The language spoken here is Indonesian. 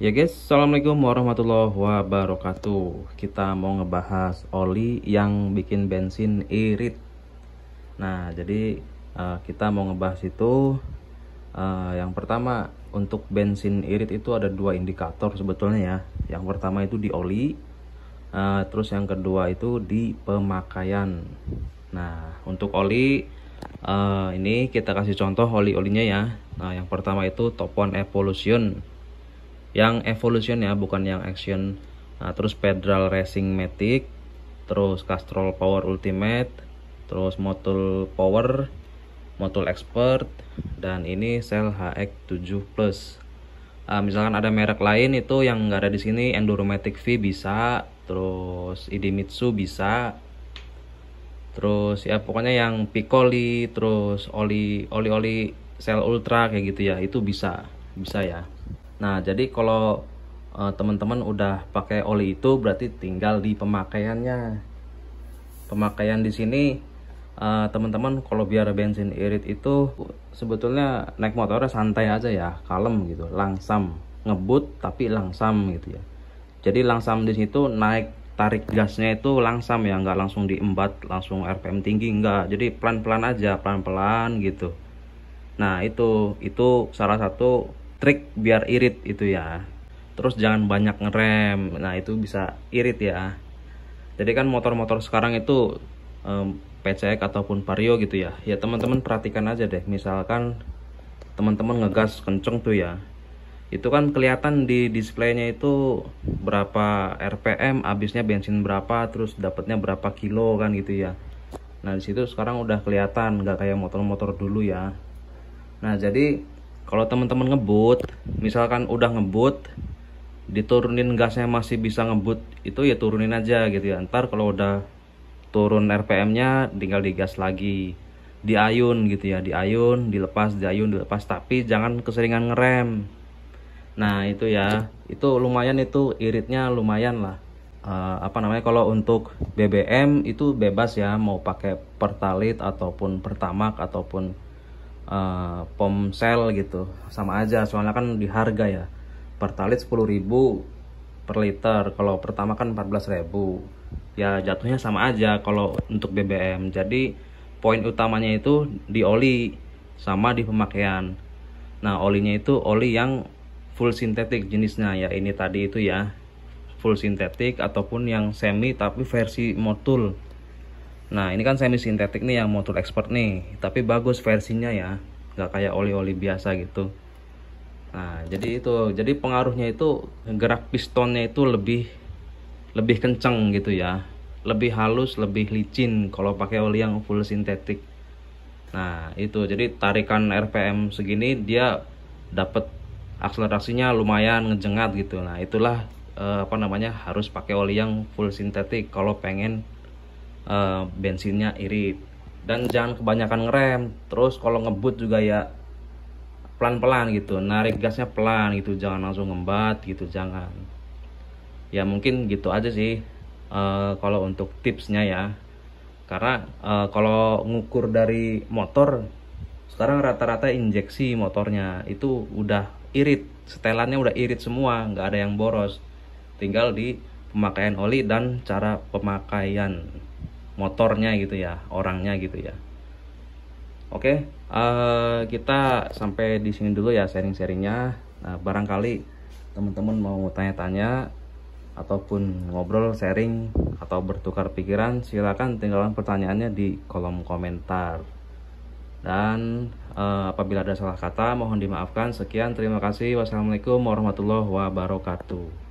Ya guys, Assalamualaikum warahmatullahi wabarakatuh Kita mau ngebahas oli yang bikin bensin irit Nah, jadi uh, kita mau ngebahas itu uh, Yang pertama, untuk bensin irit itu ada dua indikator sebetulnya ya Yang pertama itu di oli uh, Terus yang kedua itu di pemakaian Nah, untuk oli uh, ini kita kasih contoh oli-olinya ya Nah, yang pertama itu Topon Evolution yang evolution ya bukan yang action nah, terus pedal racing matic terus castrol power ultimate terus motul power motul expert dan ini sel HX7 plus uh, misalkan ada merek lain itu yang nggak ada di sini enduromatic V bisa terus Idemitsu bisa terus ya pokoknya yang picoli terus oli oli oli sel ultra kayak gitu ya itu bisa bisa ya Nah, jadi kalau eh, teman-teman udah pakai oli itu berarti tinggal di pemakaiannya. Pemakaian di sini eh, teman-teman kalau biar bensin irit itu sebetulnya naik motornya santai aja ya, kalem gitu, langsam, ngebut tapi langsam gitu ya. Jadi langsam di situ naik tarik gasnya itu langsam ya, nggak langsung diembat, langsung RPM tinggi nggak. Jadi pelan-pelan aja, pelan-pelan gitu. Nah, itu itu salah satu trik biar irit itu ya terus jangan banyak ngerem nah itu bisa irit ya jadi kan motor-motor sekarang itu um, PCX ataupun Vario gitu ya ya teman-teman perhatikan aja deh misalkan teman-teman ngegas kenceng tuh ya itu kan kelihatan di displaynya itu berapa RPM habisnya bensin berapa terus dapatnya berapa kilo kan gitu ya nah disitu sekarang udah kelihatan nggak kayak motor-motor dulu ya nah jadi kalau teman-teman ngebut misalkan udah ngebut diturunin gasnya masih bisa ngebut itu ya turunin aja gitu ya ntar kalau udah turun RPM nya tinggal digas lagi diayun gitu ya diayun dilepas diayun dilepas tapi jangan keseringan ngerem nah itu ya itu lumayan itu iritnya lumayan lah uh, apa namanya kalau untuk BBM itu bebas ya mau pakai pertalit ataupun pertamak ataupun Eh, pom pomsel gitu sama aja soalnya kan di harga ya pertalit 10.000 per liter kalau pertama kan 14.000 ya jatuhnya sama aja kalau untuk BBM jadi poin utamanya itu di oli sama di pemakaian nah olinya itu oli yang full sintetik jenisnya ya ini tadi itu ya full sintetik ataupun yang semi tapi versi motul Nah ini kan semi sintetik nih yang motor expert nih, tapi bagus versinya ya, nggak kayak oli-oli biasa gitu. Nah jadi itu, jadi pengaruhnya itu gerak pistonnya itu lebih lebih kenceng gitu ya, lebih halus, lebih licin kalau pakai oli yang full sintetik. Nah itu, jadi tarikan RPM segini dia dapat akselerasinya lumayan ngejengat gitu. Nah itulah eh, apa namanya harus pakai oli yang full sintetik kalau pengen uh, bensinnya irit dan jangan kebanyakan ngerem terus kalau ngebut juga ya pelan-pelan gitu narik gasnya pelan gitu jangan langsung ngembat gitu jangan ya mungkin gitu aja sih uh, kalau untuk tipsnya ya karena uh, kalau ngukur dari motor sekarang rata-rata injeksi motornya itu udah irit setelannya udah irit semua nggak ada yang boros tinggal di pemakaian oli dan cara pemakaian motornya gitu ya orangnya gitu ya oke uh, kita sampai di sini dulu ya sharing-sharingnya nah, barangkali teman-teman mau tanya-tanya ataupun ngobrol sharing atau bertukar pikiran silakan tinggalkan pertanyaannya di kolom komentar dan uh, apabila ada salah kata mohon dimaafkan sekian terima kasih wassalamualaikum warahmatullahi wabarakatuh